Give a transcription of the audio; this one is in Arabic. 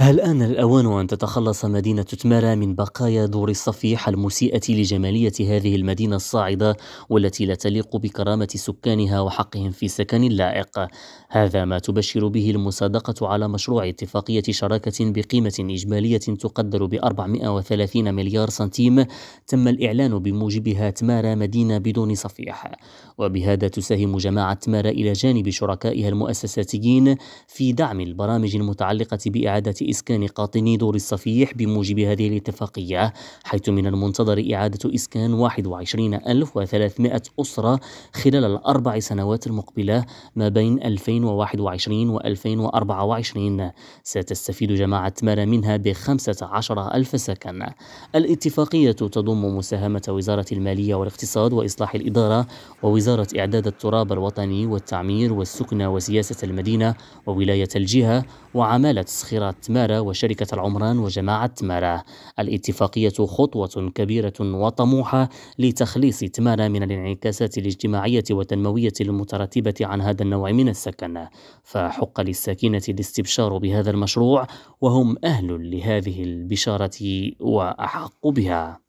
هل آن الأوان أن تتخلص مدينة تمارا من بقايا دور الصفيحة المسيئة لجمالية هذه المدينة الصاعدة والتي لا تليق بكرامة سكانها وحقهم في سكن لائق؟ هذا ما تبشر به المصادقة على مشروع اتفاقية شراكة بقيمة إجمالية تقدر ب 430 مليار سنتيم تم الإعلان بموجبها تمارا مدينة بدون صفيح، وبهذا تساهم جماعة تمارا إلى جانب شركائها المؤسساتيين في دعم البرامج المتعلقة بإعادة إسكان قاطني دور الصفيح بموجب هذه الاتفاقية حيث من المنتظر إعادة إسكان 21300 أسرة خلال الأربع سنوات المقبلة ما بين 2021 و 2024 ستستفيد جماعة مارا منها ب 15 ألف سكن الاتفاقية تضم مساهمة وزارة المالية والاقتصاد وإصلاح الإدارة ووزارة إعداد التراب الوطني والتعمير والسكنة وسياسة المدينة وولاية الجهة وعمالة سخيرات مارا تمارا وشركة العمران وجماعة تمارا الاتفاقية خطوة كبيرة وطموحة لتخليص تمارا من الانعكاسات الاجتماعية والتنموية المترتبة عن هذا النوع من السكن فحق للساكنة الاستبشار بهذا المشروع وهم أهل لهذه البشارة وأحق بها